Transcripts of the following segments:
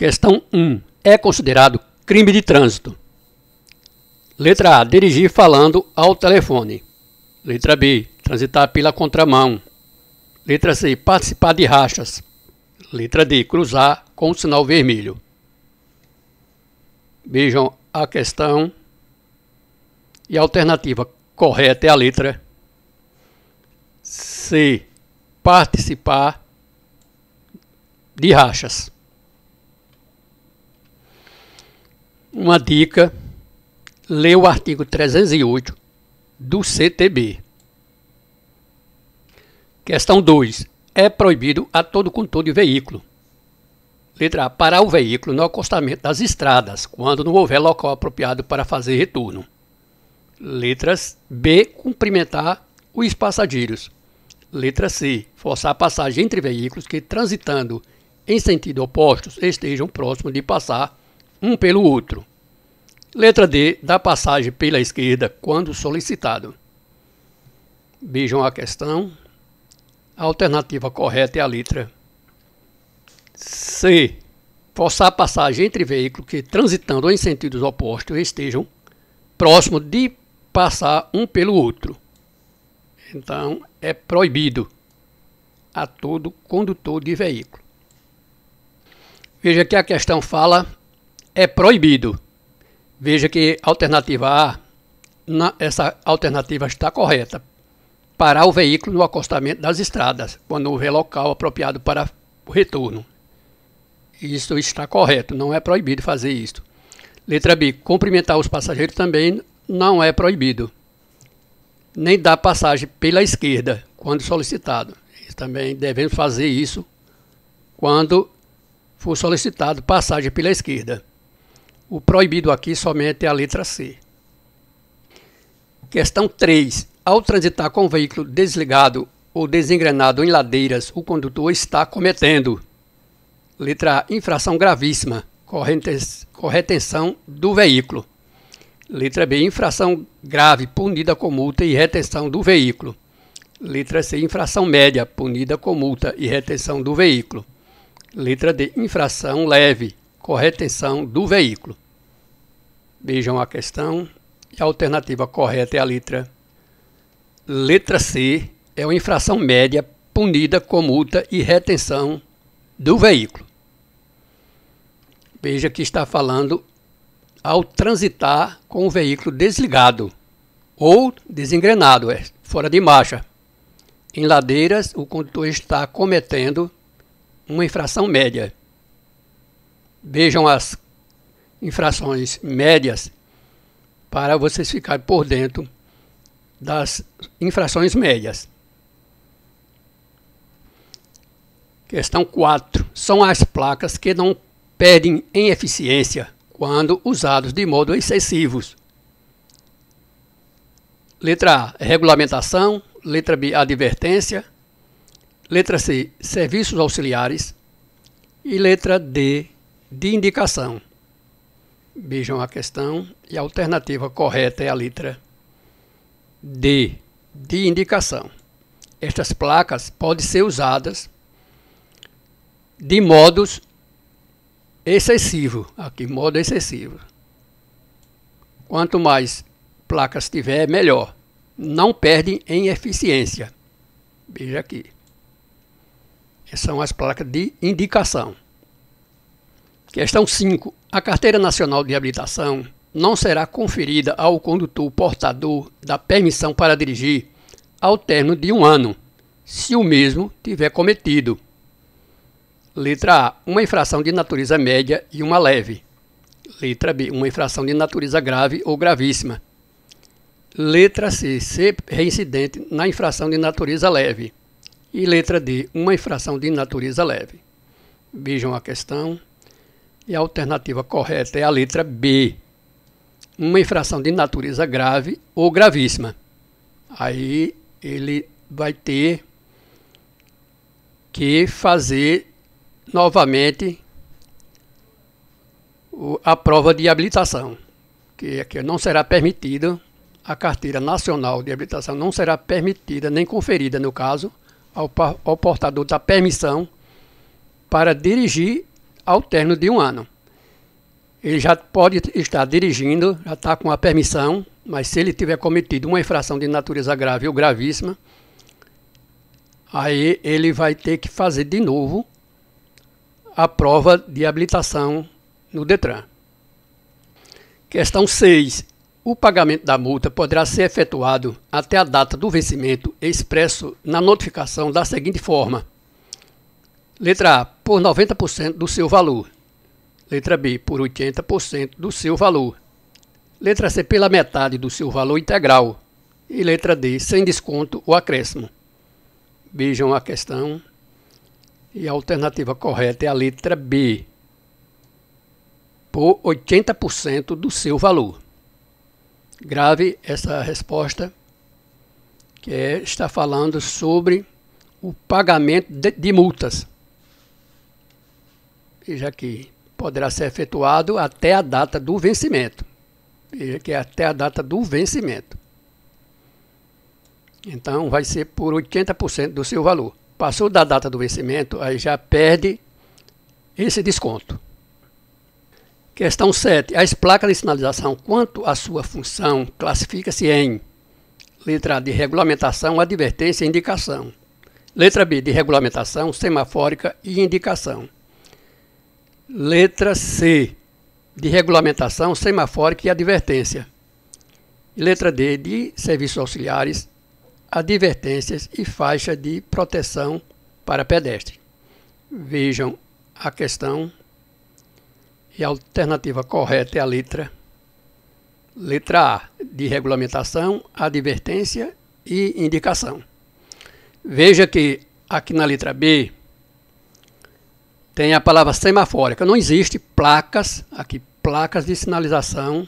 Questão 1. É considerado crime de trânsito? Letra A. Dirigir falando ao telefone. Letra B. Transitar pela contramão. Letra C. Participar de rachas. Letra D. Cruzar com o sinal vermelho. Vejam a questão. E a alternativa correta é a letra C. Participar de rachas. uma dica: lê o artigo 308 do CTB. Questão 2. É proibido a todo condutor de veículo. Letra A. Parar o veículo no acostamento das estradas, quando não houver local apropriado para fazer retorno. Letras B. Cumprimentar os passageiros. Letra C. Forçar a passagem entre veículos que, transitando em sentido opostos, estejam próximos de passar um pelo outro. Letra D. Dá passagem pela esquerda quando solicitado. Vejam a questão. A alternativa correta é a letra C. Forçar a passagem entre veículos que, transitando em sentidos opostos, estejam próximo de passar um pelo outro. Então, é proibido a todo condutor de veículo. Veja que a questão fala é proibido. Veja que alternativa A, na, essa alternativa está correta. Parar o veículo no acostamento das estradas, quando houver local apropriado para o retorno. Isso está correto, não é proibido fazer isso. Letra B, cumprimentar os passageiros também não é proibido. Nem dar passagem pela esquerda, quando solicitado. Também devemos fazer isso quando for solicitado passagem pela esquerda. O proibido aqui somente é a letra C. Questão 3. Ao transitar com o veículo desligado ou desengrenado em ladeiras, o condutor está cometendo. Letra A. Infração gravíssima. Corretenção do veículo. Letra B. Infração grave, punida com multa e retenção do veículo. Letra C. Infração média, punida com multa e retenção do veículo. Letra D. Infração leve, corretenção do veículo. Vejam a questão. E a alternativa correta é a letra. Letra C é uma infração média punida com multa e retenção do veículo. Veja que está falando ao transitar com o veículo desligado ou desengrenado, é, fora de marcha. Em ladeiras, o condutor está cometendo uma infração média. Vejam as infrações médias para vocês ficarem por dentro das infrações médias. Questão 4. São as placas que não perdem em eficiência quando usados de modo excessivos. Letra A, regulamentação. Letra B, advertência. Letra C, serviços auxiliares. E letra D, de indicação vejam a questão e a alternativa correta é a letra D, de indicação. Estas placas podem ser usadas de modos excessivos, aqui modo excessivo. Quanto mais placas tiver, melhor. Não perdem em eficiência. Veja aqui. são as placas de indicação. Questão 5. A Carteira Nacional de Habilitação não será conferida ao condutor portador da permissão para dirigir ao término de um ano, se o mesmo tiver cometido. Letra A. Uma infração de natureza média e uma leve. Letra B. Uma infração de natureza grave ou gravíssima. Letra C. Ser reincidente na infração de natureza leve. E letra D. Uma infração de natureza leve. Vejam a questão. E a alternativa correta é a letra B. Uma infração de natureza grave ou gravíssima. Aí ele vai ter que fazer novamente a prova de habilitação, que aqui é não será permitido, a carteira nacional de habilitação não será permitida nem conferida, no caso, ao, ao portador da permissão para dirigir ao término de um ano. Ele já pode estar dirigindo, já está com a permissão, mas se ele tiver cometido uma infração de natureza grave ou gravíssima, aí ele vai ter que fazer de novo a prova de habilitação no Detran. Questão 6. O pagamento da multa poderá ser efetuado até a data do vencimento expresso na notificação da seguinte forma: Letra A, por 90% do seu valor. Letra B, por 80% do seu valor. Letra C, pela metade do seu valor integral. E letra D, sem desconto ou acréscimo. Vejam a questão. E a alternativa correta é a letra B, por 80% do seu valor. Grave essa resposta, que é, está falando sobre o pagamento de, de multas veja que poderá ser efetuado até a data do vencimento. Veja que é até a data do vencimento. Então vai ser por 80% do seu valor. Passou da data do vencimento, aí já perde esse desconto. Questão 7. As placas de sinalização, quanto à sua função, classifica-se em letra A de regulamentação, advertência e indicação. Letra B de regulamentação, semafórica e indicação. Letra C, de regulamentação semafórica e advertência. E letra D, de serviços auxiliares, advertências e faixa de proteção para pedestre. Vejam a questão e a alternativa correta é a letra letra A, de regulamentação, advertência e indicação. Veja que aqui na letra B tem a palavra semafórica. Não existe placas, aqui, placas de sinalização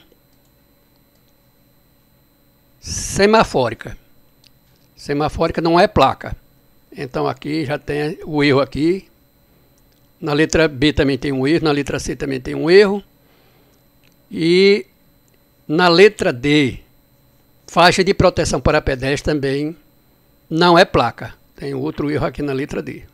semafórica. Semafórica não é placa. Então aqui já tem o erro aqui. Na letra B também tem um erro, na letra C também tem um erro. E na letra D, faixa de proteção para pedestre também não é placa. Tem outro erro aqui na letra D.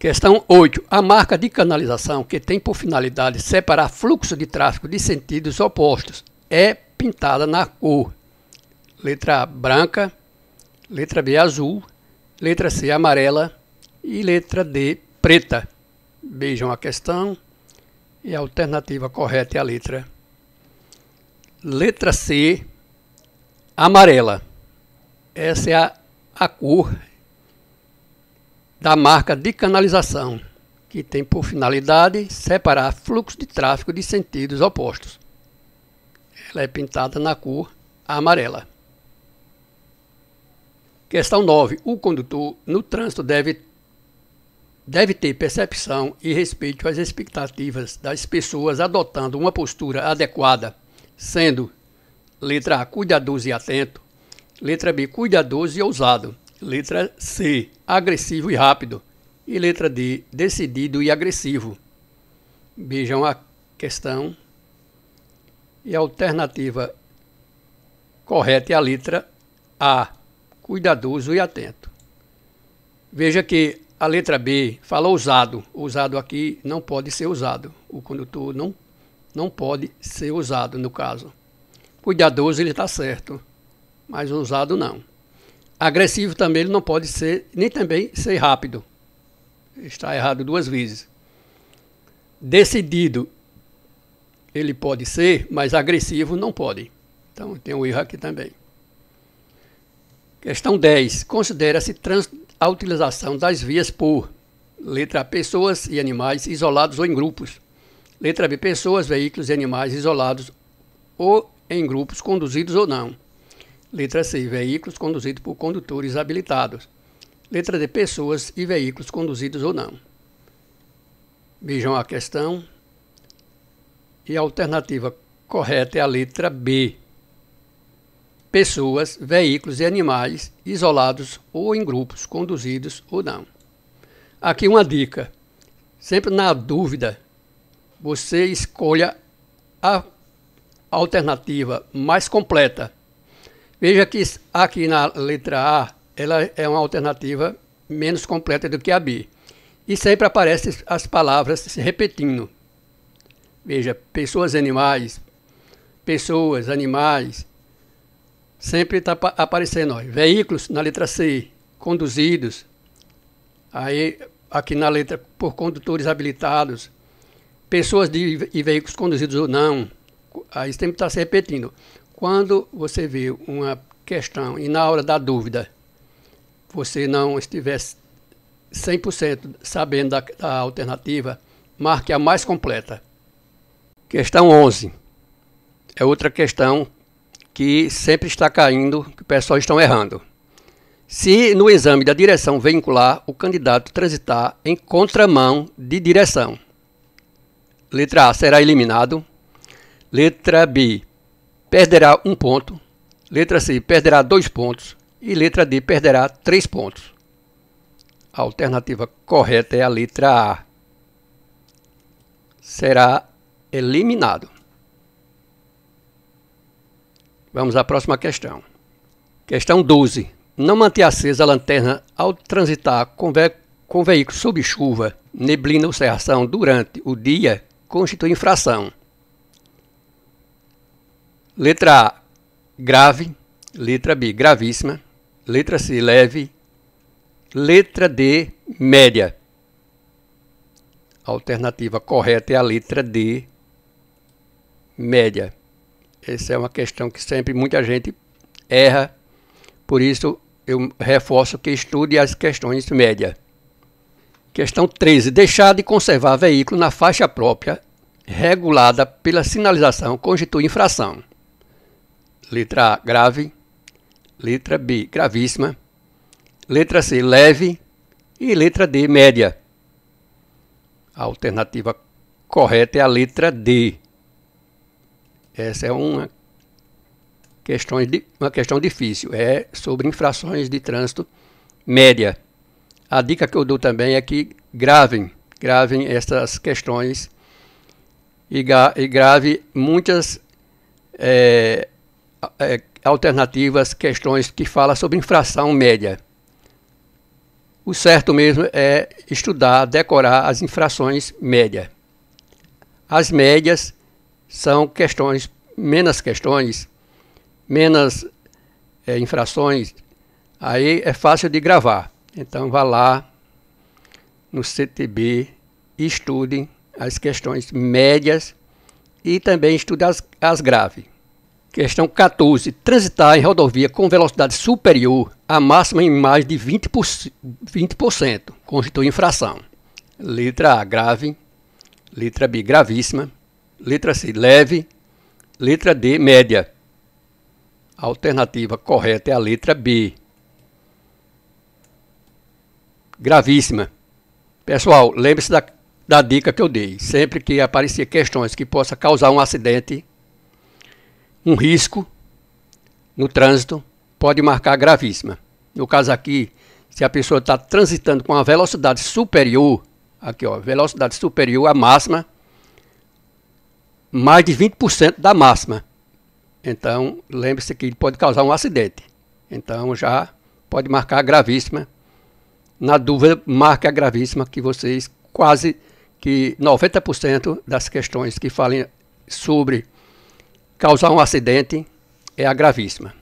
Questão 8. A marca de canalização, que tem por finalidade separar fluxo de tráfego de sentidos opostos, é pintada na cor. Letra A branca, letra B azul, letra C amarela e letra D preta. Vejam a questão e a alternativa correta é a letra. Letra C amarela. Essa é a, a cor da marca de canalização, que tem por finalidade separar fluxos de tráfego de sentidos opostos. Ela é pintada na cor amarela. Questão 9. O condutor no trânsito deve, deve ter percepção e respeito às expectativas das pessoas adotando uma postura adequada, sendo letra A cuidadoso e atento, letra B cuidadoso e ousado, Letra C, agressivo e rápido. E letra D, decidido e agressivo. Vejam a questão. E a alternativa correta é a letra A, cuidadoso e atento. Veja que a letra B fala usado. Usado aqui não pode ser usado. O condutor não, não pode ser usado no caso. Cuidadoso ele está certo, mas usado não agressivo também ele não pode ser, nem também ser rápido. Está errado duas vezes. Decidido ele pode ser, mas agressivo não pode. Então tem um erro aqui também. Questão 10. Considera-se a utilização das vias por letra A, pessoas e animais isolados ou em grupos. Letra B, pessoas, veículos e animais isolados ou em grupos, conduzidos ou não. Letra C. Veículos conduzidos por condutores habilitados. Letra D. Pessoas e veículos conduzidos ou não. Vejam a questão. E a alternativa correta é a letra B. Pessoas, veículos e animais, isolados ou em grupos, conduzidos ou não. Aqui uma dica. Sempre na dúvida, você escolha a alternativa mais completa Veja que aqui na letra A, ela é uma alternativa menos completa do que a B. E sempre aparecem as palavras se repetindo. Veja, pessoas, animais, pessoas, animais, sempre está aparecendo. Ó. Veículos na letra C, conduzidos. Aí, aqui na letra, por condutores habilitados. Pessoas de, e veículos conduzidos ou não. Aí sempre está se repetindo. Quando você vê uma questão e na hora da dúvida você não estiver 100% sabendo da, da alternativa, marque a mais completa. Questão 11. É outra questão que sempre está caindo, que o pessoal está errando. Se no exame da direção veicular o candidato transitar em contramão de direção. Letra A será eliminado. Letra B perderá um ponto, letra C perderá dois pontos e letra D perderá três pontos. A alternativa correta é a letra A. Será eliminado. Vamos à próxima questão. Questão 12. Não manter acesa a lanterna ao transitar com, ve com veículo sob chuva, neblina ou cerração durante o dia constitui infração. Letra A, grave. Letra B, gravíssima. Letra C, leve. Letra D, média. A alternativa correta é a letra D, média. Essa é uma questão que sempre muita gente erra, por isso eu reforço que estude as questões média. Questão 13. Deixar de conservar veículo na faixa própria regulada pela sinalização constitui infração. Letra A, grave. Letra B, gravíssima. Letra C, leve. E letra D, média. A alternativa correta é a letra D. Essa é uma questão, uma questão difícil. É sobre infrações de trânsito média. A dica que eu dou também é que gravem, gravem essas questões e, e grave muitas é, é, alternativas, questões que falam sobre infração média. O certo mesmo é estudar, decorar as infrações média. As médias são questões, menos questões, menos é, infrações, aí é fácil de gravar. Então vá lá no CTB e estude as questões médias e também estude as, as graves. Questão 14. Transitar em rodovia com velocidade superior à máxima em mais de 20%, 20% constitui infração. Letra A, grave. Letra B, gravíssima. Letra C, leve. Letra D, média. A alternativa correta é a letra B. Gravíssima. Pessoal, lembre-se da, da dica que eu dei. Sempre que aparecer questões que possa causar um acidente um risco no trânsito pode marcar gravíssima. No caso aqui, se a pessoa está transitando com a velocidade superior, aqui ó, velocidade superior à máxima, mais de 20% da máxima. Então, lembre-se que ele pode causar um acidente. Então, já pode marcar gravíssima. Na dúvida, marca gravíssima que vocês quase que 90% das questões que falem sobre causar um acidente é a gravíssima.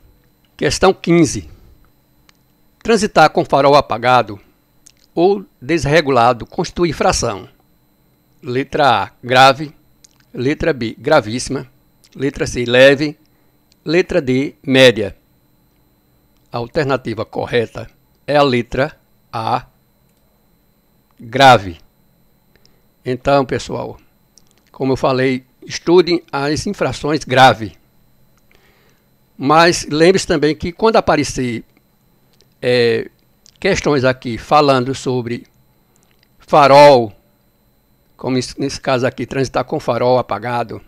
Questão 15. Transitar com farol apagado ou desregulado constitui infração. Letra A, grave. Letra B, gravíssima. Letra C, leve. Letra D, média. A alternativa correta é a letra A, grave. Então, pessoal, como eu falei Estudem as infrações graves. Mas lembre-se também que quando aparecer é, questões aqui falando sobre farol, como nesse caso aqui, transitar com farol apagado,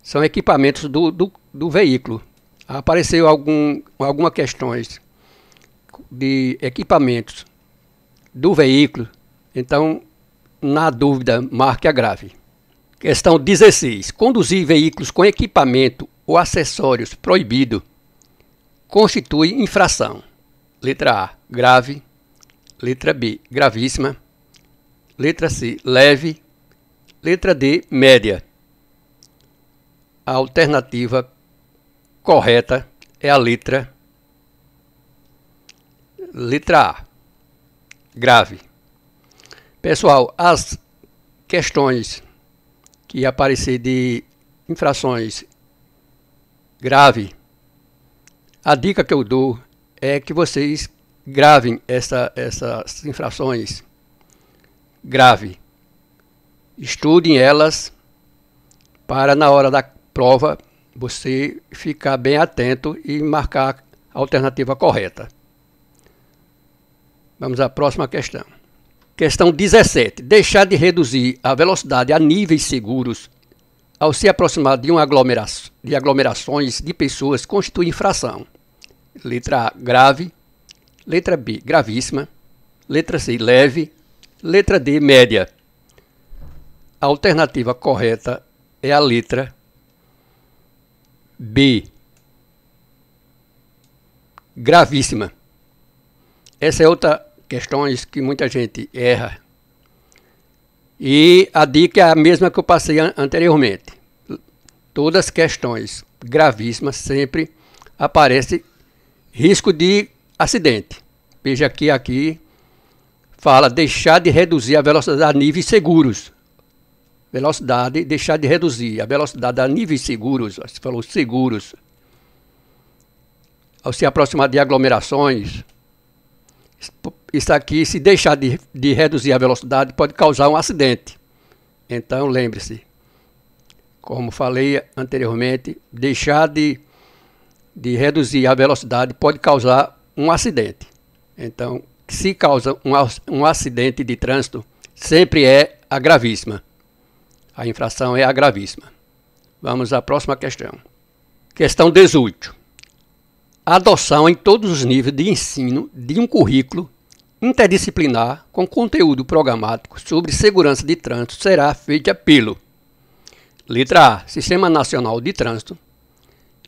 são equipamentos do, do, do veículo. Apareceu algum, algumas questões de equipamentos do veículo, então, na dúvida, marque a grave. Questão 16. Conduzir veículos com equipamento ou acessórios proibido constitui infração. Letra A, grave. Letra B, gravíssima. Letra C, leve. Letra D, média. A alternativa correta é a letra letra A, grave. Pessoal, as questões que ia aparecer de infrações grave, a dica que eu dou é que vocês gravem essa, essas infrações grave. Estudem elas para na hora da prova você ficar bem atento e marcar a alternativa correta. Vamos à próxima questão. Questão 17. Deixar de reduzir a velocidade a níveis seguros ao se aproximar de, um aglomera de aglomerações de pessoas constitui infração. Letra A, grave. Letra B, gravíssima. Letra C, leve. Letra D, média. A alternativa correta é a letra B. Gravíssima. Essa é outra questões que muita gente erra. E a dica é a mesma que eu passei anteriormente. Todas as questões gravíssimas sempre aparece risco de acidente. Veja que aqui fala deixar de reduzir a velocidade a níveis seguros. Velocidade, deixar de reduzir a velocidade a níveis seguros, você falou seguros. Ao se aproximar de aglomerações, isso aqui, se deixar de, de reduzir a velocidade, pode causar um acidente. Então, lembre-se, como falei anteriormente, deixar de, de reduzir a velocidade pode causar um acidente. Então, se causa um, um acidente de trânsito, sempre é a gravíssima. A infração é a gravíssima. Vamos à próxima questão. Questão 18 a adoção em todos os níveis de ensino de um currículo interdisciplinar com conteúdo programático sobre segurança de trânsito será feita pelo Letra A, Sistema Nacional de Trânsito.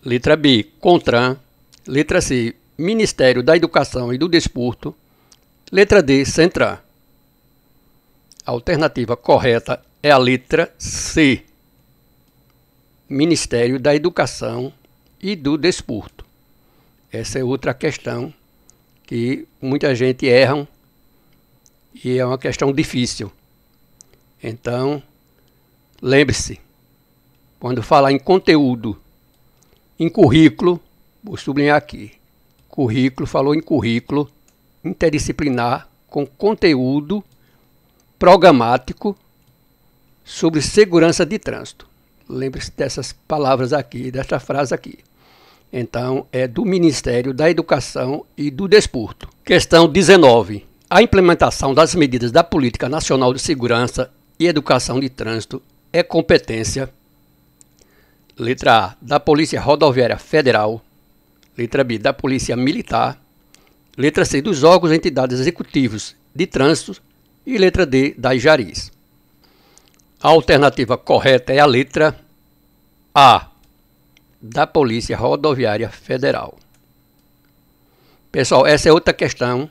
Letra B, CONTRAN. Letra C, Ministério da Educação e do Desporto. Letra D, CENTRAN. A alternativa correta é a letra C, Ministério da Educação e do Desporto. Essa é outra questão que muita gente erra e é uma questão difícil. Então, lembre-se, quando falar em conteúdo, em currículo, vou sublinhar aqui. Currículo, falou em currículo interdisciplinar com conteúdo programático sobre segurança de trânsito. Lembre-se dessas palavras aqui, dessa frase aqui. Então, é do Ministério da Educação e do Desporto. Questão 19. A implementação das medidas da Política Nacional de Segurança e Educação de Trânsito é competência, letra A, da Polícia Rodoviária Federal, letra B, da Polícia Militar, letra C, dos órgãos e entidades executivos de trânsito e letra D, das Jaris. A alternativa correta é a letra A, da Polícia Rodoviária Federal. Pessoal, essa é outra questão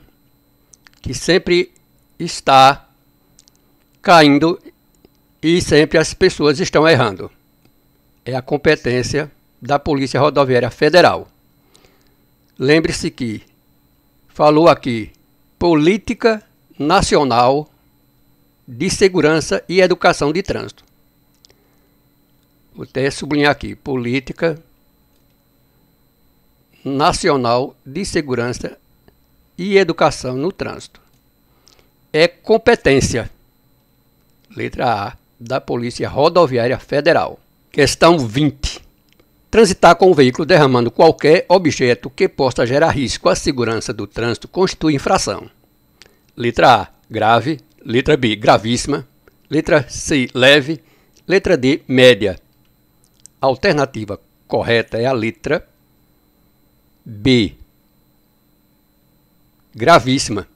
que sempre está caindo e sempre as pessoas estão errando. É a competência da Polícia Rodoviária Federal. Lembre-se que falou aqui Política Nacional de Segurança e Educação de Trânsito vou até sublinhar aqui, política nacional de segurança e educação no trânsito. É competência, letra A, da Polícia Rodoviária Federal. Questão 20. Transitar com o veículo derramando qualquer objeto que possa gerar risco à segurança do trânsito constitui infração. Letra A, grave. Letra B, gravíssima. Letra C, leve. Letra D, média. A alternativa correta é a letra B. Gravíssima.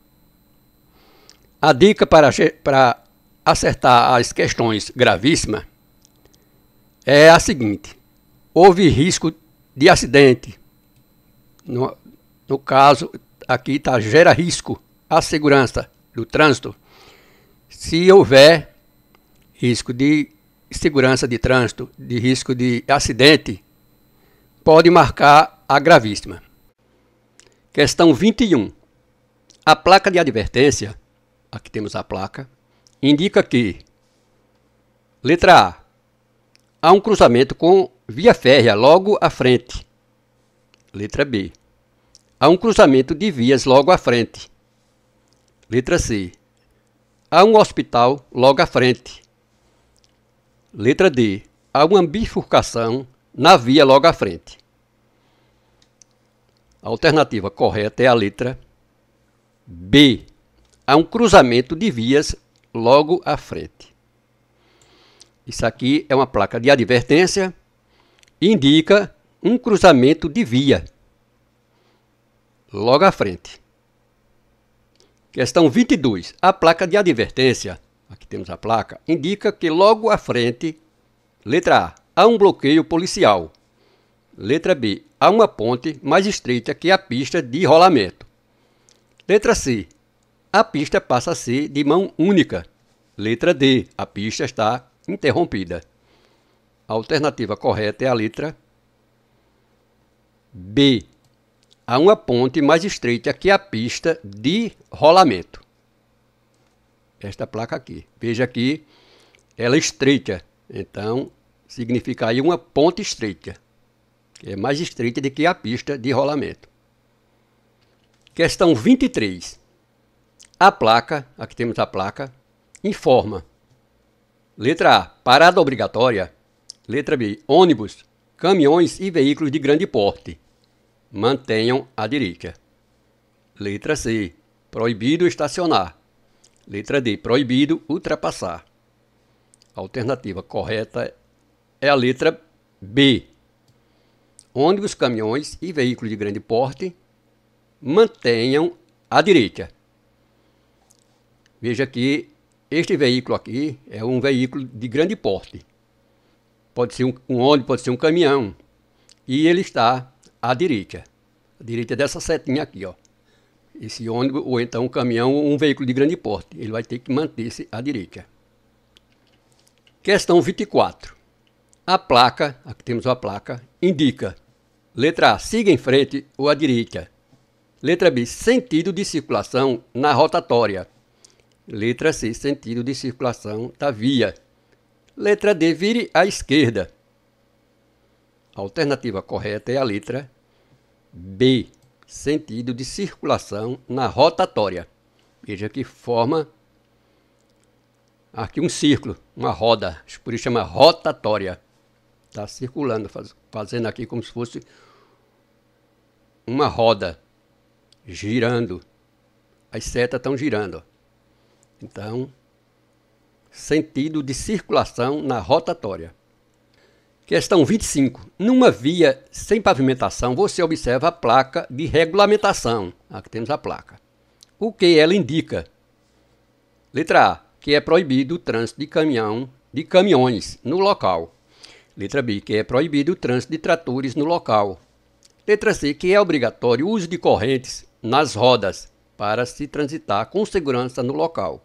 A dica para, para acertar as questões gravíssimas é a seguinte: houve risco de acidente. No, no caso, aqui tá, gera risco à segurança do trânsito. Se houver risco de segurança de trânsito, de risco de acidente, pode marcar a gravíssima. Questão 21. A placa de advertência, aqui temos a placa, indica que, letra A, há um cruzamento com via férrea logo à frente. Letra B, há um cruzamento de vias logo à frente. Letra C, há um hospital logo à frente. Letra D. Há uma bifurcação na via logo à frente. A alternativa correta é a letra B. Há um cruzamento de vias logo à frente. Isso aqui é uma placa de advertência e indica um cruzamento de via logo à frente. Questão 22. A placa de advertência aqui temos a placa, indica que logo à frente, letra A, há um bloqueio policial. Letra B, há uma ponte mais estreita que a pista de rolamento. Letra C, a pista passa a ser de mão única. Letra D, a pista está interrompida. A alternativa correta é a letra B. Há uma ponte mais estreita que a pista de rolamento esta placa aqui. Veja que ela é estreita, então significa aí uma ponte estreita, que é mais estreita do que a pista de rolamento. Questão 23. A placa, aqui temos a placa, informa. Letra A, parada obrigatória. Letra B, ônibus, caminhões e veículos de grande porte. Mantenham a direita. Letra C, proibido estacionar. Letra D. Proibido ultrapassar. A alternativa correta é a letra B. Ônibus, caminhões e veículos de grande porte mantenham à direita. Veja que este veículo aqui é um veículo de grande porte. Pode ser um, um ônibus, pode ser um caminhão. E ele está à direita. À direita dessa setinha aqui, ó esse ônibus ou então um caminhão ou um veículo de grande porte. Ele vai ter que manter-se à direita. Questão 24. A placa, aqui temos a placa, indica letra A, siga em frente ou à direita. Letra B, sentido de circulação na rotatória. Letra C, sentido de circulação da via. Letra D, vire à esquerda. A alternativa correta é a letra B sentido de circulação na rotatória. Veja que forma aqui um círculo, uma roda, por isso chama rotatória. Está circulando, faz, fazendo aqui como se fosse uma roda, girando. As setas estão girando. Então, sentido de circulação na rotatória. Questão 25. Numa via sem pavimentação, você observa a placa de regulamentação. Aqui temos a placa. O que ela indica? Letra A. Que é proibido o trânsito de caminhão, de caminhões no local. Letra B. Que é proibido o trânsito de tratores no local. Letra C. Que é obrigatório o uso de correntes nas rodas para se transitar com segurança no local.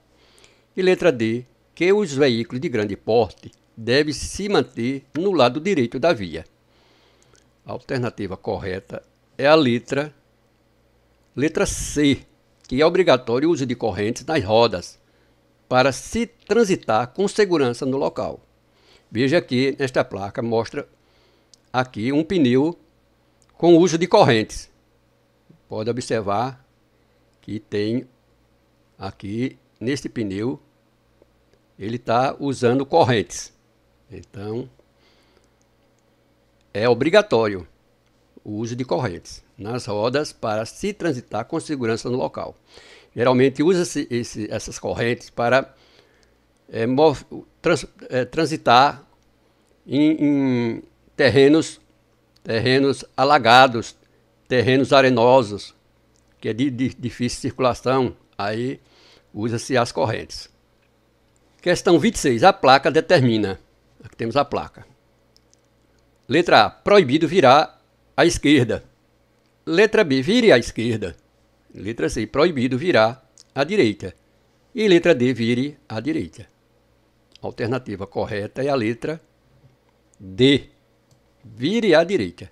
E letra D. Que os veículos de grande porte deve se manter no lado direito da via. A alternativa correta é a letra letra C, que é obrigatório o uso de correntes nas rodas para se transitar com segurança no local. Veja que nesta placa mostra aqui um pneu com uso de correntes. Pode observar que tem aqui neste pneu ele está usando correntes. Então, é obrigatório o uso de correntes nas rodas para se transitar com segurança no local. Geralmente usa-se essas correntes para é, trans, é, transitar em, em terrenos, terrenos alagados, terrenos arenosos, que é de, de difícil circulação, aí usa-se as correntes. Questão 26. A placa determina Aqui temos a placa. Letra A. Proibido virar à esquerda. Letra B. Vire à esquerda. Letra C. Proibido virar à direita. E letra D. Vire à direita. A alternativa correta é a letra D. Vire à direita.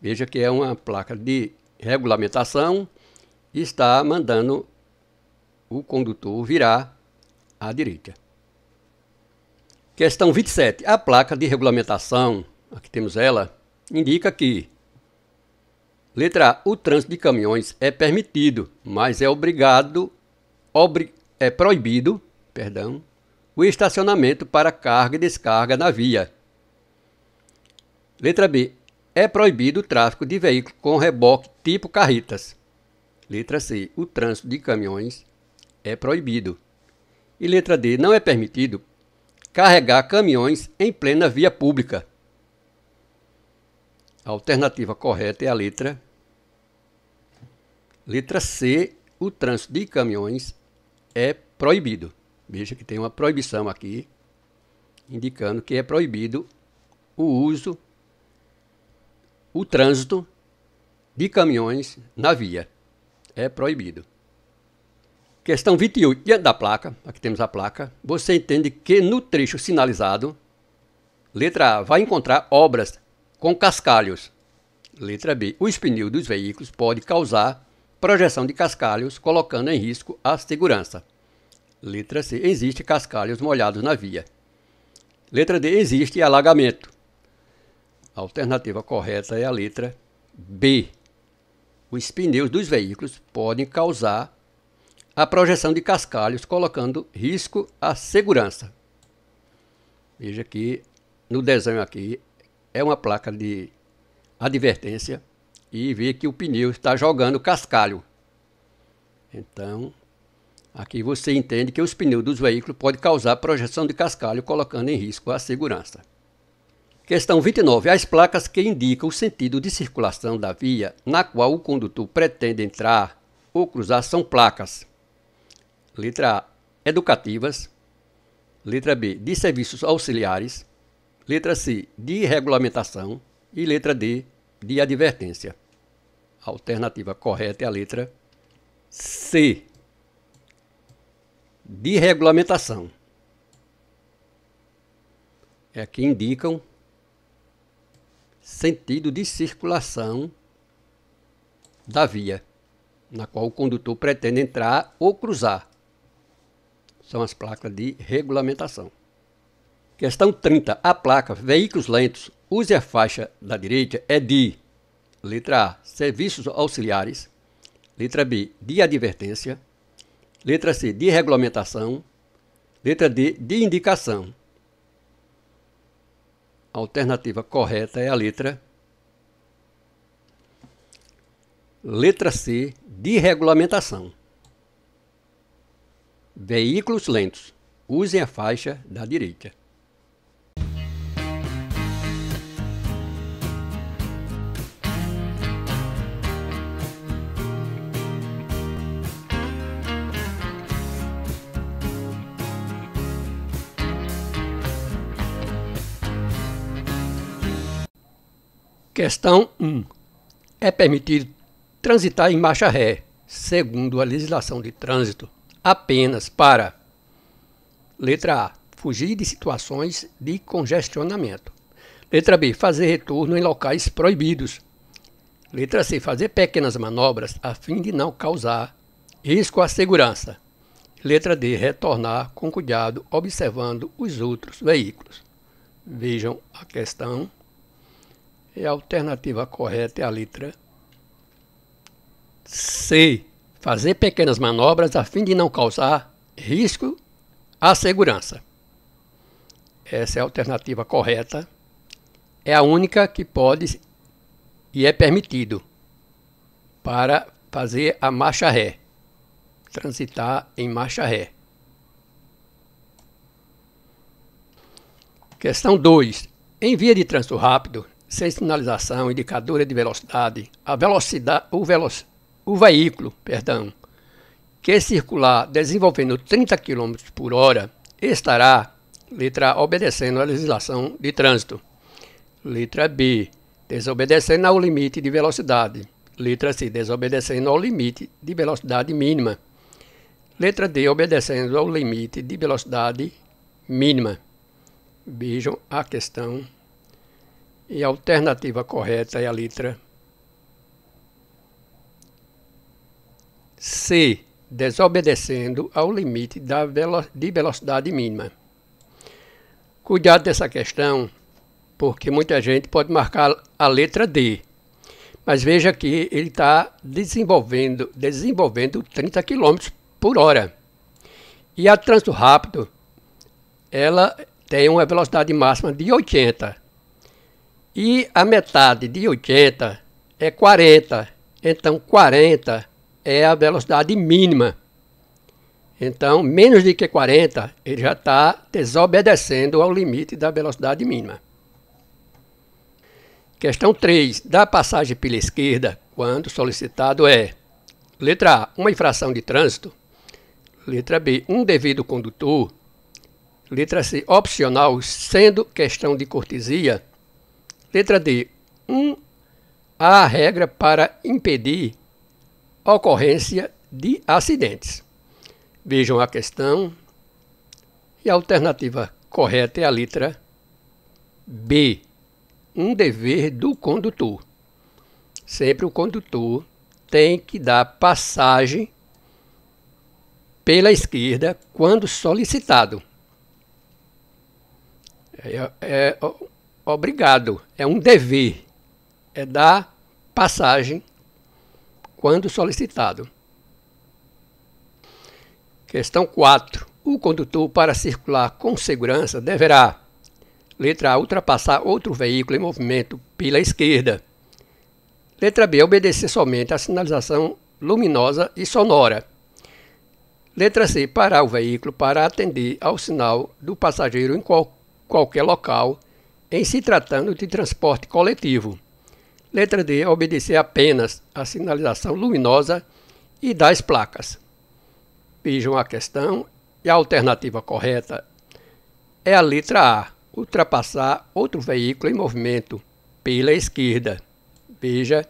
Veja que é uma placa de regulamentação está mandando o condutor virar à direita. Questão 27. A placa de regulamentação, aqui temos ela, indica que letra A, o trânsito de caminhões é permitido, mas é obrigado obri, é proibido, perdão, o estacionamento para carga e descarga na via. Letra B. É proibido o tráfego de veículo com reboque tipo carretas. Letra C. O trânsito de caminhões é proibido. E letra D. Não é permitido carregar caminhões em plena via pública. A alternativa correta é a letra letra C, o trânsito de caminhões é proibido. Veja que tem uma proibição aqui indicando que é proibido o uso o trânsito de caminhões na via. É proibido. Questão 28. Diante da placa, aqui temos a placa, você entende que no trecho sinalizado, letra A, vai encontrar obras com cascalhos. Letra B, o espinil dos veículos pode causar projeção de cascalhos, colocando em risco a segurança. Letra C, existe cascalhos molhados na via. Letra D, existe alagamento. A alternativa correta é a letra B. Os pneus dos veículos podem causar a projeção de cascalhos, colocando risco à segurança. Veja que no desenho aqui é uma placa de advertência e vê que o pneu está jogando cascalho. Então, aqui você entende que os pneus dos veículos podem causar projeção de cascalho, colocando em risco a segurança. Questão 29. As placas que indicam o sentido de circulação da via na qual o condutor pretende entrar ou cruzar são placas. Letra A, educativas. Letra B, de serviços auxiliares. Letra C, de regulamentação. E letra D, de advertência. A alternativa correta é a letra C, de regulamentação. É que indicam sentido de circulação da via na qual o condutor pretende entrar ou cruzar, são as placas de regulamentação. Questão 30. A placa Veículos Lentos, use a faixa da direita, é de letra A, serviços auxiliares, letra B, de advertência, letra C, de regulamentação, letra D, de indicação. A alternativa correta é a letra letra C, de regulamentação. Veículos lentos. Usem a faixa da direita. Questão 1. É permitido transitar em marcha ré, segundo a legislação de trânsito apenas para letra A, fugir de situações de congestionamento. Letra B, fazer retorno em locais proibidos. Letra C, fazer pequenas manobras a fim de não causar risco à segurança. Letra D, retornar com cuidado observando os outros veículos. Vejam a questão. E é a alternativa correta é a letra C fazer pequenas manobras a fim de não causar risco à segurança. Essa é a alternativa correta. É a única que pode e é permitido para fazer a marcha ré, transitar em marcha ré. Questão 2. Em via de trânsito rápido, sem sinalização, indicadora de velocidade, a velocidade, o velocidade o veículo, perdão, que circular desenvolvendo 30 km por hora estará, letra obedecendo à legislação de trânsito. Letra B, desobedecendo ao limite de velocidade. Letra C, desobedecendo ao limite de velocidade mínima. Letra D, obedecendo ao limite de velocidade mínima. Vejam a questão. E a alternativa correta é a letra C. Desobedecendo ao limite velo de velocidade mínima. Cuidado dessa questão, porque muita gente pode marcar a letra D. Mas veja que ele está desenvolvendo, desenvolvendo 30 km por hora. E a trânsito rápido, ela tem uma velocidade máxima de 80. E a metade de 80 é 40. Então, 40 é a velocidade mínima. Então, menos de que 40, ele já está desobedecendo ao limite da velocidade mínima. Questão 3. Da passagem pela esquerda, quando solicitado é: letra A, uma infração de trânsito. Letra B, um devido condutor. Letra C, opcional, sendo questão de cortesia. Letra D, um, a regra para impedir ocorrência de acidentes. Vejam a questão e a alternativa correta é a letra B. Um dever do condutor. Sempre o condutor tem que dar passagem pela esquerda quando solicitado. É, é, é obrigado, é um dever, é dar passagem quando solicitado. Questão 4. O condutor, para circular com segurança, deverá: letra A, ultrapassar outro veículo em movimento pela esquerda. Letra B, obedecer somente à sinalização luminosa e sonora. Letra C, parar o veículo para atender ao sinal do passageiro em qual, qualquer local, em se tratando de transporte coletivo. Letra D. Obedecer apenas à sinalização luminosa e das placas. Vejam a questão e a alternativa correta é a letra A. Ultrapassar outro veículo em movimento pela esquerda. Veja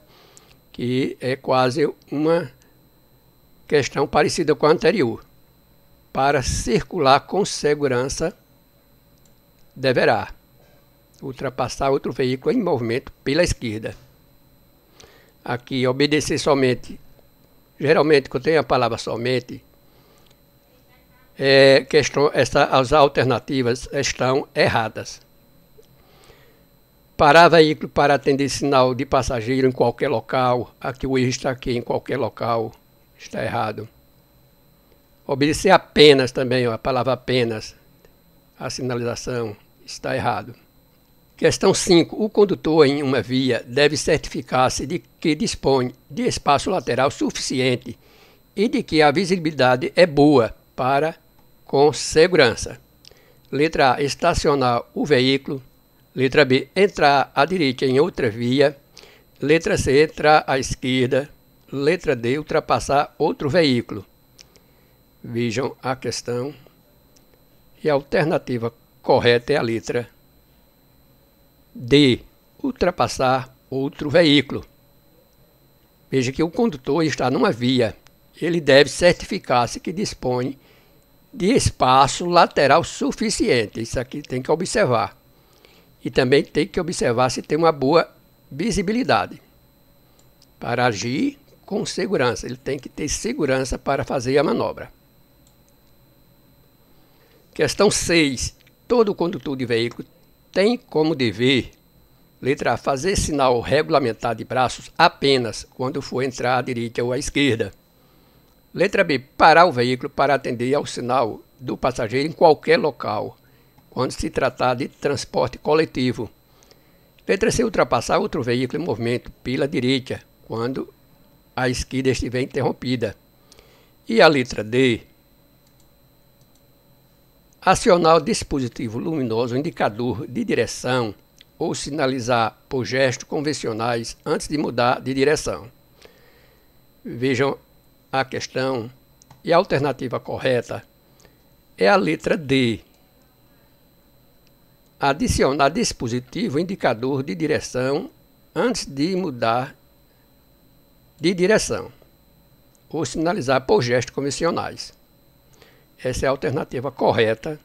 que é quase uma questão parecida com a anterior. Para circular com segurança, deverá ultrapassar outro veículo em movimento pela esquerda aqui obedecer somente, geralmente quando tem a palavra somente, é, questão, essa, as alternativas estão erradas. Parar veículo para atender sinal de passageiro em qualquer local, aqui o erro está aqui em qualquer local, está errado. Obedecer apenas também, ó, a palavra apenas, a sinalização está errado. Questão 5. O condutor em uma via deve certificar-se de que dispõe de espaço lateral suficiente e de que a visibilidade é boa para com segurança. Letra A. Estacionar o veículo. Letra B. Entrar à direita em outra via. Letra C. Entrar à esquerda. Letra D. Ultrapassar outro veículo. Vejam a questão. E a alternativa correta é a letra de ultrapassar outro veículo. Veja que o condutor está numa via. Ele deve certificar-se que dispõe de espaço lateral suficiente. Isso aqui tem que observar. E também tem que observar se tem uma boa visibilidade. Para agir com segurança, ele tem que ter segurança para fazer a manobra. Questão 6. Todo condutor de veículo tem como dever Letra A. Fazer sinal regulamentar de braços apenas quando for entrar à direita ou à esquerda. Letra B. Parar o veículo para atender ao sinal do passageiro em qualquer local, quando se tratar de transporte coletivo. Letra C. Ultrapassar outro veículo em movimento pela direita, quando a esquerda estiver interrompida. E a letra D. Acionar o dispositivo luminoso indicador de direção ou sinalizar por gestos convencionais antes de mudar de direção. Vejam a questão e a alternativa correta é a letra D. Adicionar dispositivo indicador de direção antes de mudar de direção ou sinalizar por gestos convencionais. Essa é a alternativa correta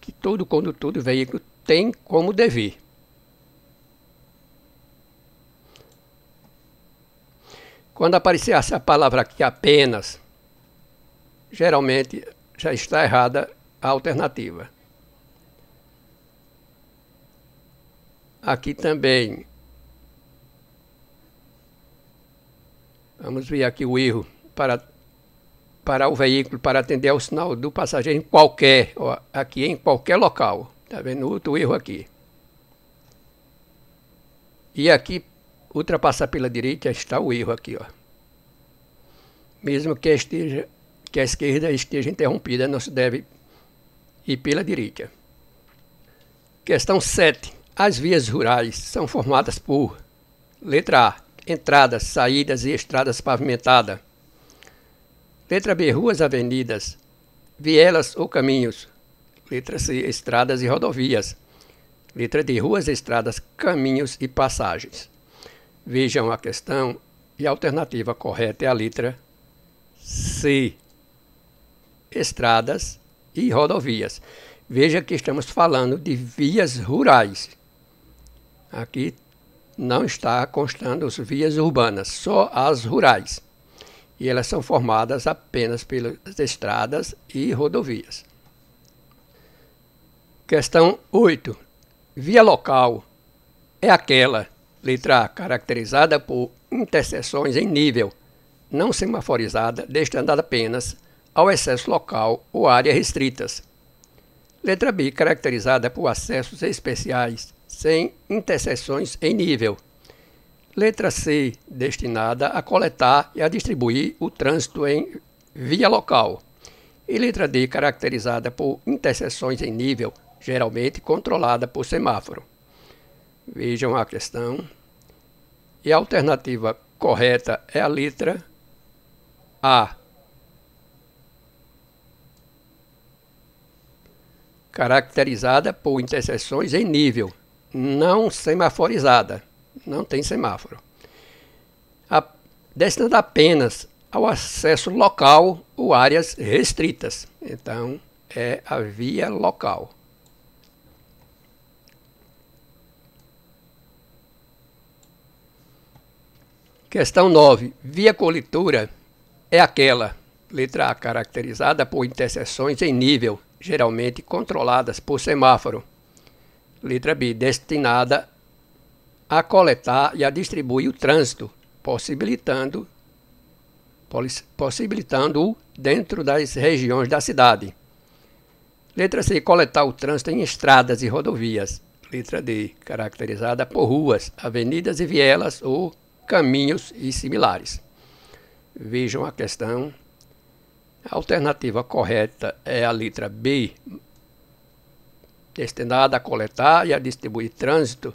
que todo condutor de veículo tem como dever. Quando aparecer essa palavra aqui apenas, geralmente já está errada a alternativa. Aqui também. Vamos ver aqui o erro para parar o veículo para atender ao sinal do passageiro em qualquer, aqui em qualquer local. Está vendo outro erro aqui. E aqui, ultrapassar pela direita, está o erro aqui. Ó. Mesmo que, esteja, que a esquerda esteja interrompida, não se deve ir pela direita. Questão 7. As vias rurais são formadas por letra A, entradas, saídas e estradas pavimentadas. Letra B, ruas, avenidas, vielas ou caminhos. Letra C, estradas e rodovias. Letra D, ruas, estradas, caminhos e passagens. Vejam a questão e a alternativa correta é a letra C, estradas e rodovias. Veja que estamos falando de vias rurais. Aqui não está constando as vias urbanas, só as rurais. E elas são formadas apenas pelas estradas e rodovias. Questão 8. Via local é aquela, letra A, caracterizada por interseções em nível, não semaforizada, destinada apenas ao excesso local ou área restritas. Letra B, caracterizada por acessos especiais sem interseções em nível. Letra C, destinada a coletar e a distribuir o trânsito em via local. E letra D, caracterizada por interseções em nível geralmente controlada por semáforo. Vejam a questão. E a alternativa correta é a letra A. Caracterizada por interseções em nível, não semaforizada, não tem semáforo. A, apenas ao acesso local ou áreas restritas. Então, é a via local. Questão 9. Via coletora é aquela, letra A, caracterizada por interseções em nível, geralmente controladas por semáforo. Letra B, destinada a coletar e a distribuir o trânsito, possibilitando possibilitando-o dentro das regiões da cidade. Letra C, coletar o trânsito em estradas e rodovias. Letra D, caracterizada por ruas, avenidas e vielas ou caminhos e similares. Vejam a questão. A alternativa correta é a letra B, destinada a coletar e a distribuir trânsito,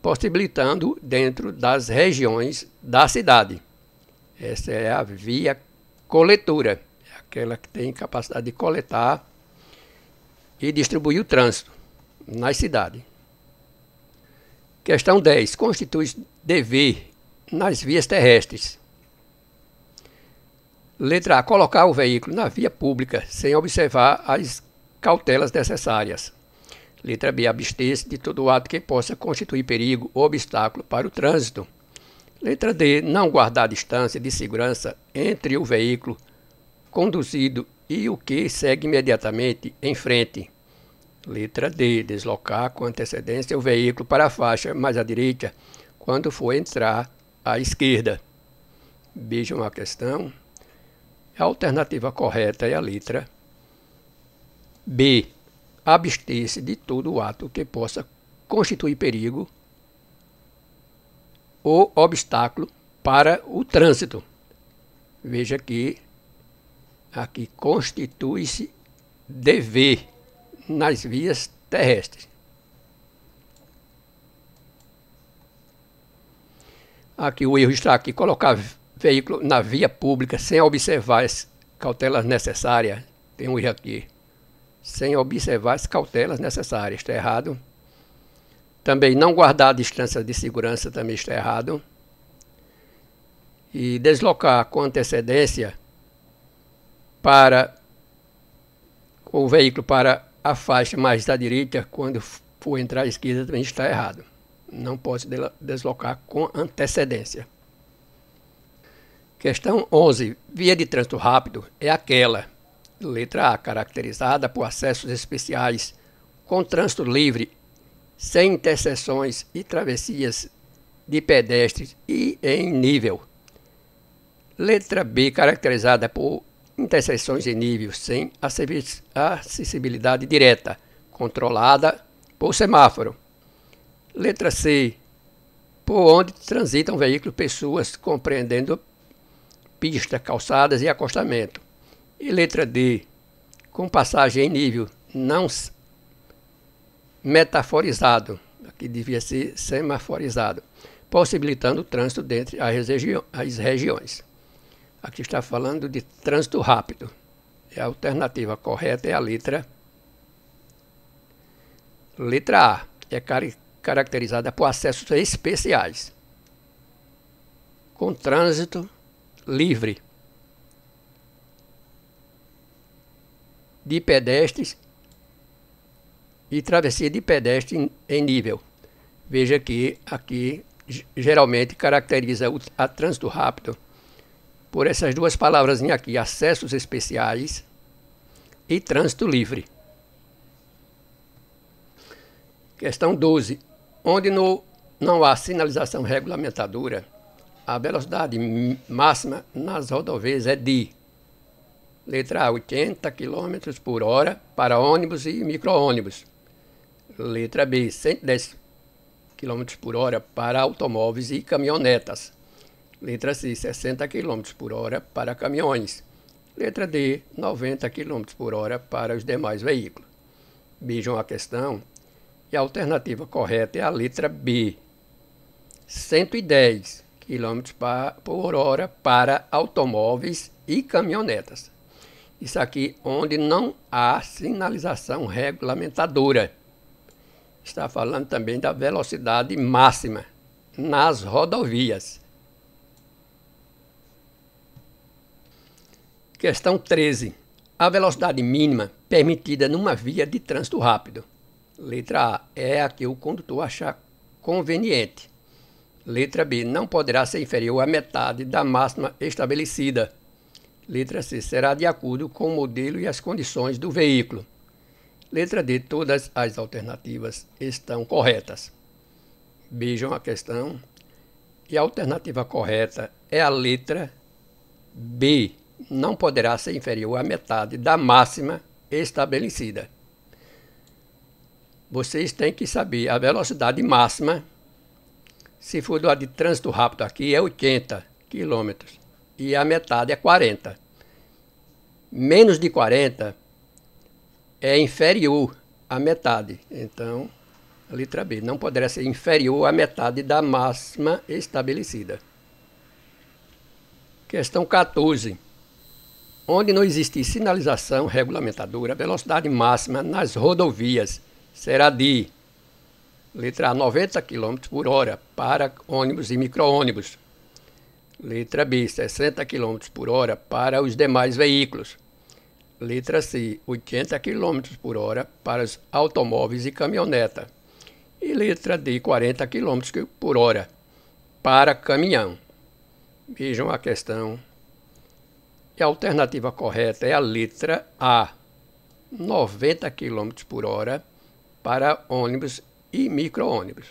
possibilitando dentro das regiões da cidade. Essa é a via coletora, é aquela que tem capacidade de coletar e distribuir o trânsito na cidade. Questão 10. Constitui dever nas vias terrestres. Letra A. Colocar o veículo na via pública sem observar as cautelas necessárias. Letra B. Abster-se de todo ato que possa constituir perigo ou obstáculo para o trânsito. Letra D. Não guardar distância de segurança entre o veículo conduzido e o que segue imediatamente em frente. Letra D. Deslocar com antecedência o veículo para a faixa mais à direita quando for entrar à esquerda. Vejam a questão. A alternativa correta é a letra B. Abster-se de todo ato que possa constituir perigo ou obstáculo para o trânsito. Veja que aqui constitui-se dever nas vias terrestres. Aqui o erro está aqui, colocar veículo na via pública sem observar as cautelas necessárias. Tem um erro aqui. Sem observar as cautelas necessárias. Está errado. Também não guardar a distância de segurança também está errado. E deslocar com antecedência para o veículo para a faixa mais da direita quando for entrar à esquerda também está errado não pode deslocar com antecedência. Questão 11. Via de trânsito rápido é aquela, letra A, caracterizada por acessos especiais, com trânsito livre, sem interseções e travessias de pedestres e em nível. Letra B, caracterizada por interseções em nível sem acessibilidade direta, controlada por semáforo Letra C. Por onde transitam veículos, pessoas, compreendendo pista, calçadas e acostamento. E letra D. Com passagem em nível não metaforizado, aqui devia ser semaforizado, possibilitando o trânsito dentre as, regi as regiões. Aqui está falando de trânsito rápido. E é a alternativa correta é a letra letra A. É cari caracterizada por acessos especiais, com trânsito livre de pedestres e travessia de pedestre em nível. Veja que aqui geralmente caracteriza o a trânsito rápido por essas duas palavras aqui, acessos especiais e trânsito livre. Questão 12. Onde no, não há sinalização regulamentadora, a velocidade máxima nas rodovias é de letra A, 80 km por hora para ônibus e micro-ônibus. Letra B, 110 km por hora para automóveis e caminhonetas. Letra C, 60 km por hora para caminhões. Letra D, 90 km por hora para os demais veículos. Vejam a questão e a alternativa correta é a letra B. 110 km por hora para automóveis e caminhonetas. Isso aqui onde não há sinalização regulamentadora. Está falando também da velocidade máxima nas rodovias. Questão 13. A velocidade mínima permitida numa via de trânsito rápido. Letra A. É a que o condutor achar conveniente. Letra B. Não poderá ser inferior à metade da máxima estabelecida. Letra C. Será de acordo com o modelo e as condições do veículo. Letra D. Todas as alternativas estão corretas. Vejam a questão. E a alternativa correta é a letra B. Não poderá ser inferior à metade da máxima estabelecida vocês têm que saber a velocidade máxima. Se for do de trânsito rápido aqui, é 80 km e a metade é 40. Menos de 40 é inferior à metade. Então, a letra B não poderá ser inferior à metade da máxima estabelecida. Questão 14. Onde não existe sinalização regulamentadora, velocidade máxima nas rodovias será de letra A 90 km por hora para ônibus e micro-ônibus. Letra B 60 km por hora para os demais veículos. Letra C 80 km por hora para os automóveis e caminhoneta. E letra D 40 km por hora para caminhão. Vejam a questão. E a alternativa correta é a letra A, 90 km por hora para ônibus e micro-ônibus.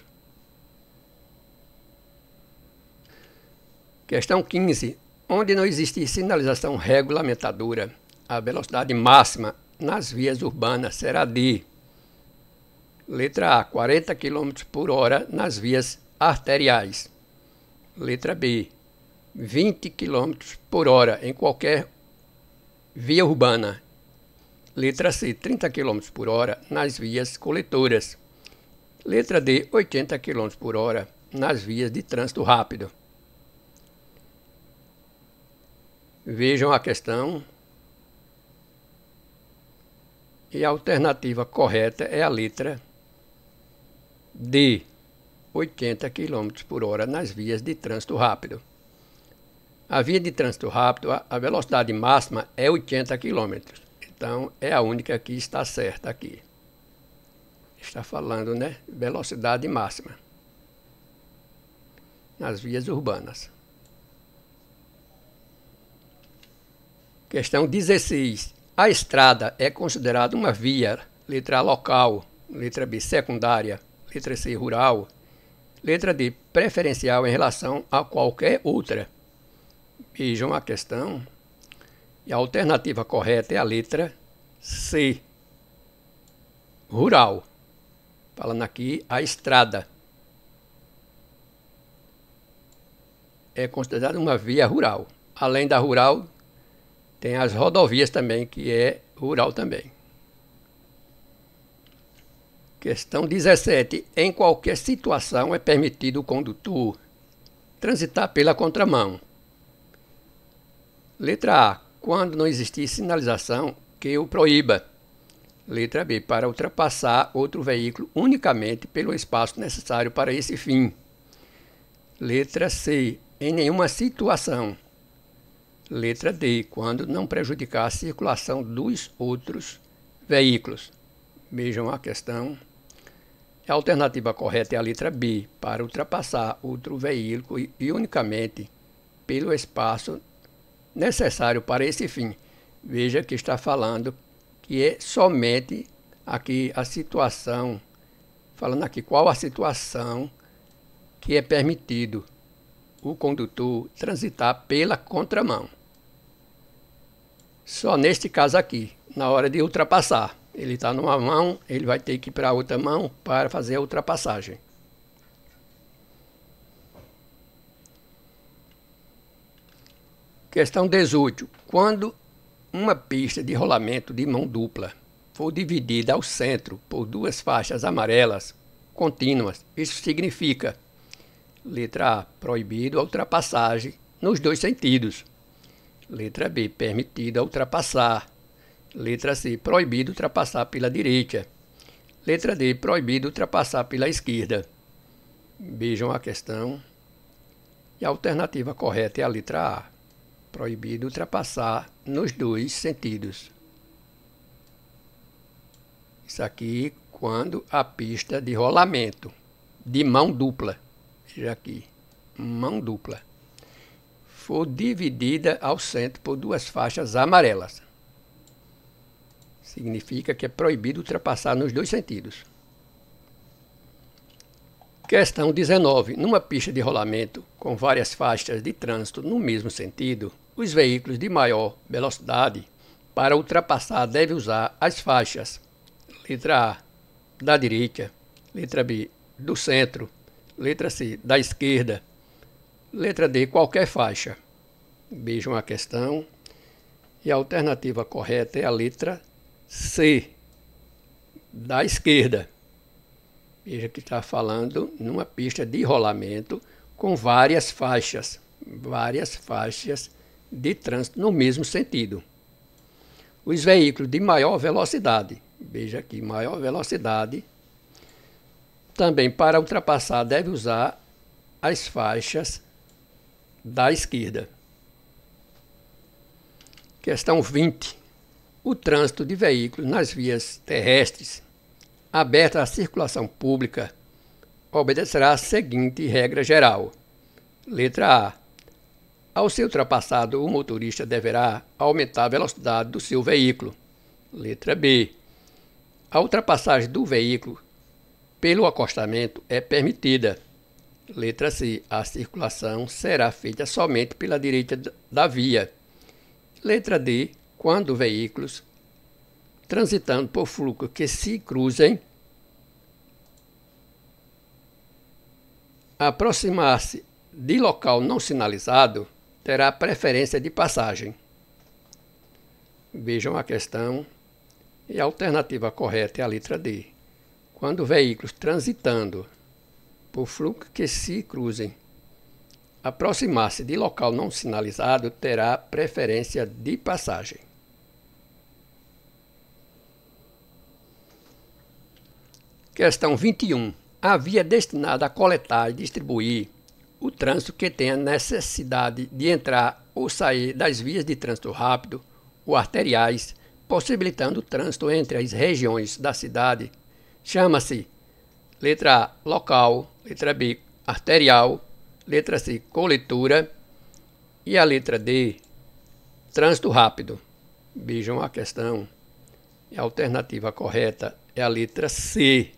Questão 15. Onde não existe sinalização regulamentadora, a velocidade máxima nas vias urbanas será de Letra A, 40 km por hora nas vias arteriais. Letra B, 20 km por hora em qualquer via urbana, Letra C, 30 km por hora nas vias coletoras. Letra D, 80 km por hora nas vias de trânsito rápido. Vejam a questão. E a alternativa correta é a letra D, 80 km por hora nas vias de trânsito rápido. A via de trânsito rápido, a velocidade máxima é 80 km. Então, é a única que está certa aqui. Está falando, né? Velocidade máxima nas vias urbanas. Questão 16. A estrada é considerada uma via, letra A local, letra B secundária, letra C rural, letra D preferencial em relação a qualquer outra. Vejam a questão e a alternativa correta é a letra C. Rural. Falando aqui a estrada. É considerada uma via rural. Além da rural, tem as rodovias também, que é rural também. Questão 17. Em qualquer situação é permitido o condutor transitar pela contramão. Letra A quando não existir sinalização que o proíba. Letra B. Para ultrapassar outro veículo unicamente pelo espaço necessário para esse fim. Letra C. Em nenhuma situação. Letra D. Quando não prejudicar a circulação dos outros veículos. Vejam a questão. A alternativa correta é a letra B. Para ultrapassar outro veículo e unicamente pelo espaço necessário para esse fim. Veja que está falando que é somente aqui a situação, falando aqui qual a situação que é permitido o condutor transitar pela contramão. Só neste caso aqui, na hora de ultrapassar. Ele está numa mão, ele vai ter que ir para a outra mão para fazer a ultrapassagem. Questão 18. Quando uma pista de rolamento de mão dupla for dividida ao centro por duas faixas amarelas contínuas, isso significa: letra A, proibido a ultrapassagem nos dois sentidos. Letra B, permitido a ultrapassar. Letra C, proibido ultrapassar pela direita. Letra D, proibido ultrapassar pela esquerda. Vejam a questão. E a alternativa correta é a letra A. Proibido ultrapassar nos dois sentidos. Isso aqui quando a pista de rolamento de mão dupla, veja aqui, mão dupla, for dividida ao centro por duas faixas amarelas. Significa que é proibido ultrapassar nos dois sentidos. Questão 19. Numa pista de rolamento com várias faixas de trânsito no mesmo sentido, os veículos de maior velocidade, para ultrapassar, devem usar as faixas: letra A, da direita, letra B, do centro, letra C, da esquerda, letra D, qualquer faixa. Vejam a questão. E a alternativa correta é a letra C, da esquerda. Veja que está falando numa pista de rolamento com várias faixas. Várias faixas de trânsito no mesmo sentido. Os veículos de maior velocidade, veja aqui, maior velocidade, também para ultrapassar deve usar as faixas da esquerda. Questão 20. O trânsito de veículos nas vias terrestres abertas à circulação pública obedecerá a seguinte regra geral. Letra A ao ser ultrapassado, o motorista deverá aumentar a velocidade do seu veículo. Letra B. A ultrapassagem do veículo pelo acostamento é permitida. Letra C. A circulação será feita somente pela direita da via. Letra D. Quando veículos transitando por fluxo que se cruzem aproximar-se de local não sinalizado, terá preferência de passagem. Vejam a questão e a alternativa correta é a letra D. Quando veículos transitando por fluxo que se cruzem aproximar-se de local não sinalizado, terá preferência de passagem. Questão 21. A via destinada a coletar e distribuir o trânsito que tenha necessidade de entrar ou sair das vias de trânsito rápido ou arteriais, possibilitando o trânsito entre as regiões da cidade, chama-se letra A local, letra B arterial, letra C coletura e a letra D trânsito rápido. Vejam a questão. É a alternativa correta é a letra C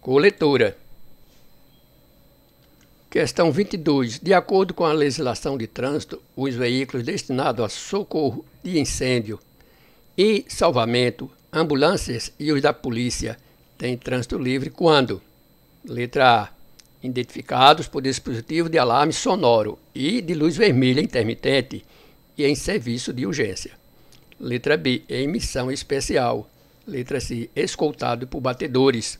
coletura. Questão 22. De acordo com a legislação de trânsito, os veículos destinados a socorro de incêndio e salvamento, ambulâncias e os da polícia têm trânsito livre quando? Letra A. Identificados por dispositivo de alarme sonoro e de luz vermelha intermitente e em serviço de urgência. Letra B. Em missão especial. Letra C. Escoltado por batedores.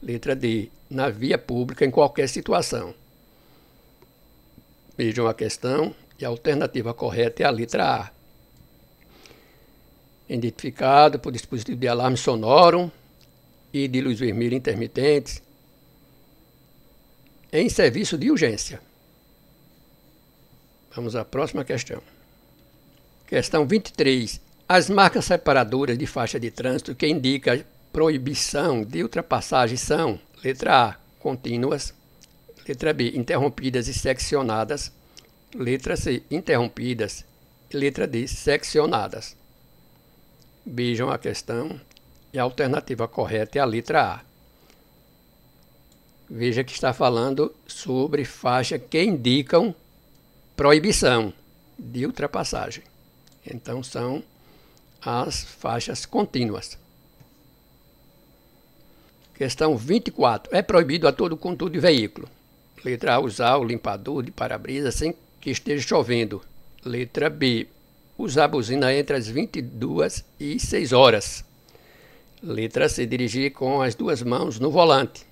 Letra D. Na via pública em qualquer situação. Vejam a questão e a alternativa correta é a letra A. Identificado por dispositivo de alarme sonoro e de luz vermelha intermitente em serviço de urgência. Vamos à próxima questão. Questão 23. As marcas separadoras de faixa de trânsito que indicam proibição de ultrapassagem são, letra A, contínuas, Letra B, interrompidas e seccionadas. Letra C, interrompidas. Letra D, seccionadas. Vejam a questão e a alternativa correta é a letra A. Veja que está falando sobre faixas que indicam proibição de ultrapassagem. Então são as faixas contínuas. Questão 24. É proibido a todo conduto de veículo. Letra A, usar o limpador de para-brisa sem que esteja chovendo. Letra B, usar a buzina entre as 22 e 6 horas. Letra C, dirigir com as duas mãos no volante.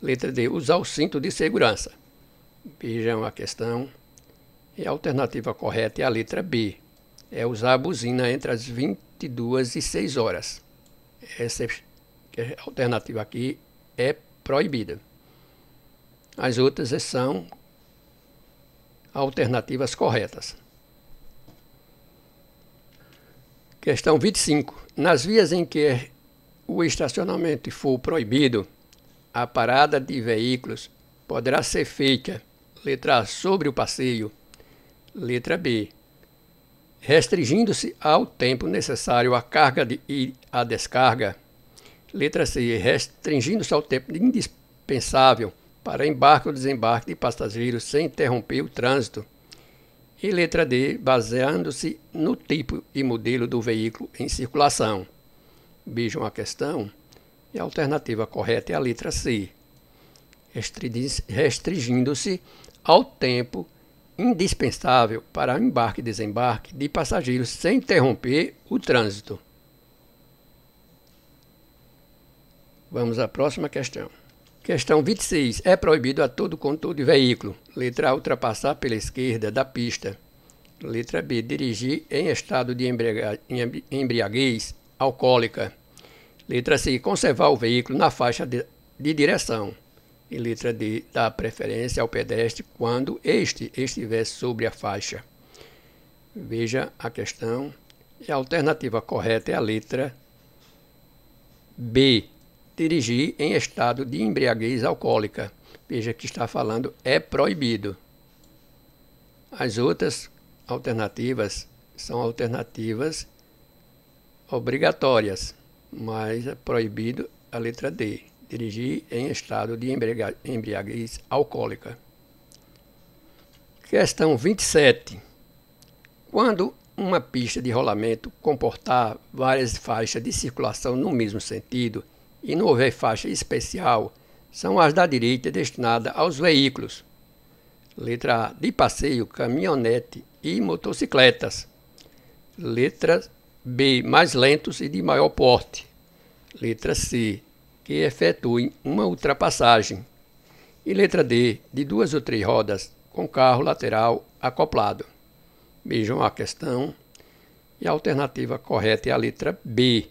Letra D, usar o cinto de segurança. Vejam a questão. E é a alternativa correta é a letra B. É usar a buzina entre as 22 e 6 horas. Essa é alternativa aqui é proibida. As outras são alternativas corretas. Questão 25. Nas vias em que o estacionamento for proibido, a parada de veículos poderá ser feita, letra A, sobre o passeio, letra B, restringindo-se ao tempo necessário à carga de, e à descarga, letra C, restringindo-se ao tempo indispensável para embarque ou desembarque de passageiros sem interromper o trânsito. E letra D, baseando-se no tipo e modelo do veículo em circulação. Vejam a questão e a alternativa correta é a letra C, restringindo-se ao tempo indispensável para embarque e desembarque de passageiros sem interromper o trânsito. Vamos à próxima questão. Questão 26. É proibido a todo condutor de veículo. Letra A. Ultrapassar pela esquerda da pista. Letra B. Dirigir em estado de embriaguez alcoólica. Letra C. Conservar o veículo na faixa de, de direção. E letra D. Dar preferência ao pedestre quando este estiver sobre a faixa. Veja a questão. E a alternativa correta é a letra B dirigir em estado de embriaguez alcoólica. Veja que está falando é proibido. As outras alternativas são alternativas obrigatórias, mas é proibido a letra D, dirigir em estado de embriaguez alcoólica. Questão 27. Quando uma pista de rolamento comportar várias faixas de circulação no mesmo sentido, e não houver faixa especial, são as da direita destinadas aos veículos. Letra A, de passeio, caminhonete e motocicletas. Letra B, mais lentos e de maior porte. Letra C, que efetuem uma ultrapassagem. E letra D, de duas ou três rodas, com carro lateral acoplado. Vejam a questão. E a alternativa correta é a letra B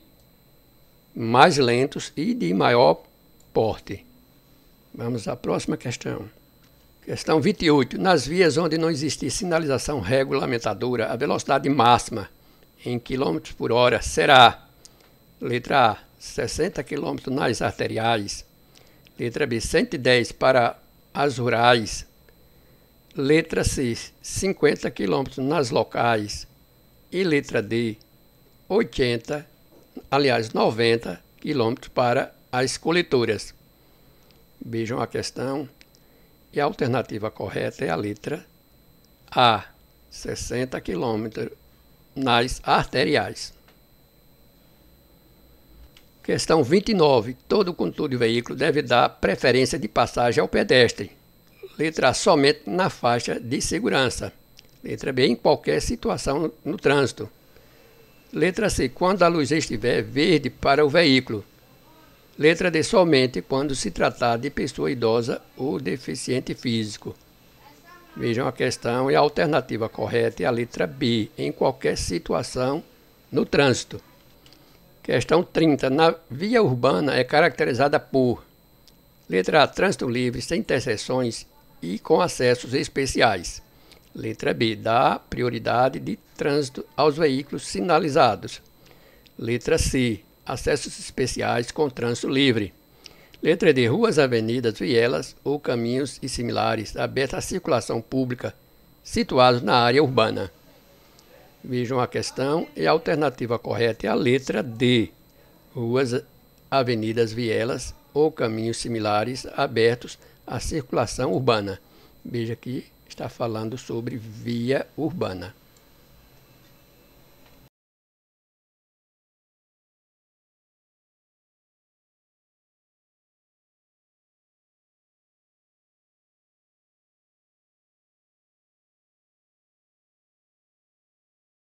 mais lentos e de maior porte. Vamos à próxima questão. Questão 28. Nas vias onde não existe sinalização regulamentadora, a velocidade máxima em km por hora será: letra A, 60 km nas arteriais, letra B, 110 para as rurais, letra C, 50 km nas locais e letra D, 80 aliás, 90 quilômetros para as coletoras. Vejam a questão. E a alternativa correta é a letra A, 60 quilômetros nas arteriais. Questão 29. Todo condutor de veículo deve dar preferência de passagem ao pedestre. Letra A, somente na faixa de segurança. Letra B, em qualquer situação no trânsito. Letra C. Quando a luz estiver verde para o veículo. Letra D. Somente quando se tratar de pessoa idosa ou deficiente físico. Vejam a questão e a alternativa correta é a letra B. Em qualquer situação no trânsito. Questão 30. Na via urbana é caracterizada por letra A. Trânsito livre, sem interseções e com acessos especiais. Letra B. Dá prioridade de trânsito aos veículos sinalizados. Letra C. Acessos especiais com trânsito livre. Letra D. Ruas, avenidas, vielas ou caminhos e similares abertos à circulação pública situados na área urbana. Vejam a questão e a alternativa correta é a letra D. Ruas, avenidas, vielas ou caminhos similares abertos à circulação urbana. Veja aqui está falando sobre via urbana.